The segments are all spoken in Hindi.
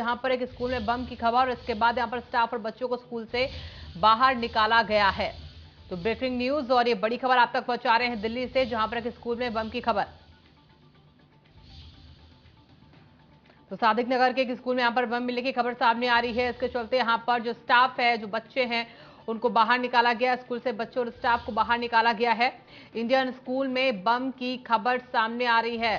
जहां पर एक स्कूल में बम की खबर और इसके बाद यहां पर स्टाफ और बच्चों को स्कूल से बाहर निकाला गया है तो ब्रेकिंग न्यूज और ये बड़ी खबर आप तक पहुंचा रहे हैं दिल्ली से जहां पर एक स्कूल में बम की खबर तो सादिक नगर के एक स्कूल में यहां पर बम मिलने की खबर सामने आ रही है इसके चलते यहां पर जो स्टाफ है जो बच्चे हैं उनको बाहर निकाला गया स्कूल से बच्चों और स्टाफ को बाहर निकाला गया है इंडियन स्कूल में बम की खबर सामने आ रही है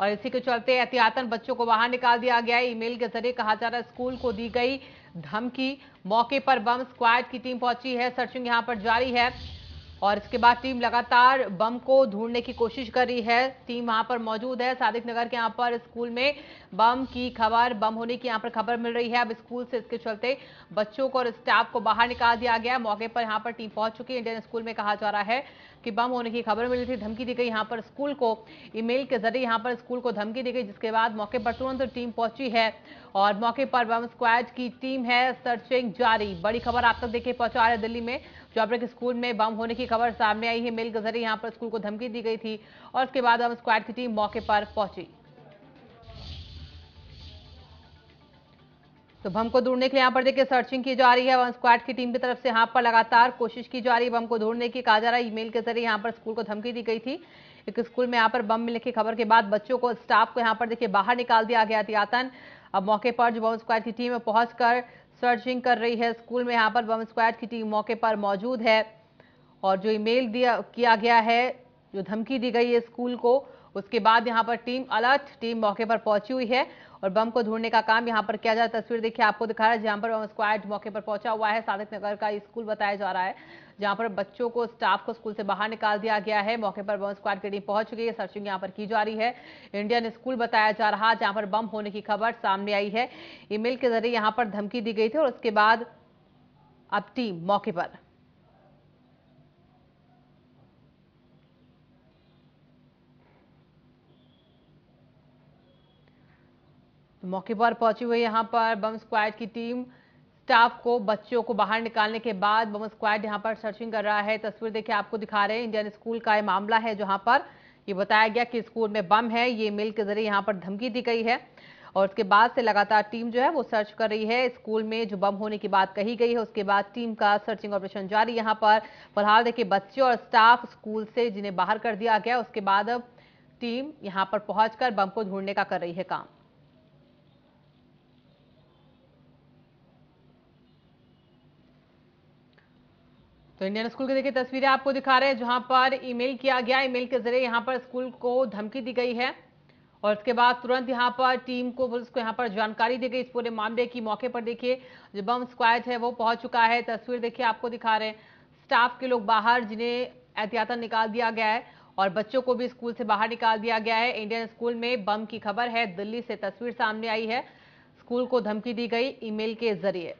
और इसी के चलते एहतियातन बच्चों को बाहर निकाल दिया गया ईमेल के जरिए कहा जा रहा है स्कूल को दी गई धमकी मौके पर बम स्क्वाड की टीम पहुंची है सर्चिंग यहां पर जारी है और इसके बाद टीम लगातार बम को ढूंढने की कोशिश कर रही है टीम वहां पर मौजूद है सादिक नगर के यहाँ पर स्कूल में बम की खबर बम होने की यहाँ पर खबर मिल रही है अब स्कूल से इसके चलते बच्चों को और स्टाफ को बाहर निकाल दिया गया मौके पर यहाँ पर टीम पहुंच चुकी है इंडियन स्कूल में कहा जा रहा है कि बम होने की खबर मिली थी धमकी दी गई यहाँ पर स्कूल को ईमेल के जरिए यहाँ पर स्कूल को धमकी दी गई जिसके बाद मौके पर तुरंत टीम पहुंची है और मौके पर बम स्क्वाड की टीम है सर्चिंग जारी बड़ी खबर आप तक देखिए पहुंचा रहे दिल्ली में जॉब्रेक स्कूल में बम होने की की खबर सामने आई है मिल के जरिए यहाँ पर स्कूल को धमकी दी गई थी और उसके बाद हम स्क्वाड की टीम मौके पर पहुंची तो बम को ढूंढने के लिए यहाँ पर देखिए सर्चिंग की जा रही है वन स्क्वाड की टीम की तरफ से यहाँ पर लगातार कोशिश की जा रही है बम को ढूंढने की कहा जा रहा है ईमेल के जरिए यहाँ पर स्कूल को धमकी दी गई थी एक स्कूल में यहाँ पर बम मिलने की खबर के बाद बच्चों को स्टाफ को यहाँ पर देखिए बाहर निकाल दिया गया थी आतन अब मौके पर जो बम स्क्वाड की टीम पहुंचकर सर्चिंग कर रही है स्कूल में यहाँ पर बम स्क्वाड की टीम मौके पर मौजूद है और जो ईमेल दिया किया गया है जो धमकी दी गई है स्कूल को उसके बाद यहाँ पर टीम अलर्ट टीम मौके पर पहुंची हुई है और बम को ढूंढने का काम यहाँ पर किया जा रहा है तस्वीर देखिए आपको दिखा रहा है जहाँ पर बम स्क्वाड मौके पर पहुंचा हुआ है सादिक नगर का स्कूल बताया जा रहा है जहाँ पर बच्चों को स्टाफ को स्कूल से बाहर निकाल दिया गया है मौके पर बम स्क्वाड की टीम पहुंच चुकी है सर्चिंग यहाँ पर की जा रही है इंडियन स्कूल बताया जा रहा है जहाँ पर बम होने की खबर सामने आई है ई के जरिए यहाँ पर धमकी दी गई थी और उसके बाद अब टीम मौके पर तो मौके पर पहुंची हुई यहां पर बम स्क्वाड की टीम स्टाफ को बच्चों को बाहर निकालने के बाद बम स्क्वाड यहां पर सर्चिंग कर रहा है तस्वीर देखिए आपको दिखा रहे हैं इंडियन स्कूल का ये मामला है जहां पर ये बताया गया कि स्कूल में बम है ये मेल के जरिए यहाँ पर धमकी दी गई है और उसके बाद से लगातार टीम जो है वो सर्च कर रही है स्कूल में जो बम होने की बात कही गई है उसके बाद टीम का सर्चिंग ऑपरेशन जारी यहाँ पर फिलहाल देखिए बच्चे और स्टाफ स्कूल से जिन्हें बाहर कर दिया गया उसके बाद टीम यहाँ पर पहुंचकर बम को ढूंढने का कर रही है काम तो इंडियन स्कूल की देखिए तस्वीरें आपको दिखा रहे हैं जहां पर ईमेल किया गया ईमेल के जरिए यहां पर स्कूल को धमकी दी गई है और इसके बाद तुरंत यहाँ पर टीम को पुलिस को यहाँ पर जानकारी दी गई इस पूरे मामले की मौके पर देखिए जो बम स्क्वाड है वो पहुंच चुका है तस्वीर देखिए आपको दिखा रहे हैं स्टाफ के लोग बाहर जिन्हें एहतियातन निकाल दिया गया है और बच्चों को भी स्कूल से बाहर निकाल दिया गया है इंडियन स्कूल में बम की खबर है दिल्ली से तस्वीर सामने आई है स्कूल को धमकी दी गई ईमेल के जरिए